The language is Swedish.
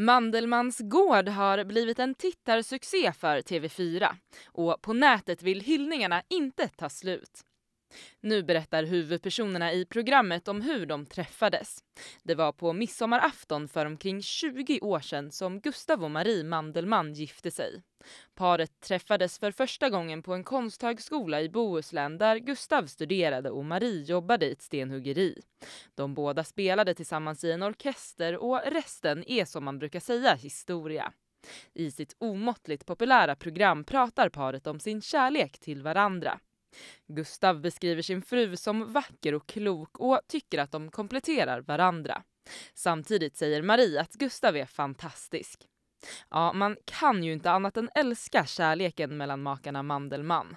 Mandelmans gård har blivit en tittarsuccé för TV4 och på nätet vill hyllningarna inte ta slut. Nu berättar huvudpersonerna i programmet om hur de träffades. Det var på midsommarafton för omkring 20 år sedan som Gustav och Marie Mandelmann gifte sig. Paret träffades för första gången på en konsthögskola i Bohuslän där Gustav studerade och Marie jobbade i ett stenhuggeri. De båda spelade tillsammans i en orkester och resten är som man brukar säga historia. I sitt omåttligt populära program pratar paret om sin kärlek till varandra. Gustav beskriver sin fru som vacker och klok och tycker att de kompletterar varandra. Samtidigt säger Marie att Gustav är fantastisk. Ja, man kan ju inte annat än älska kärleken mellan makarna Mandelmann.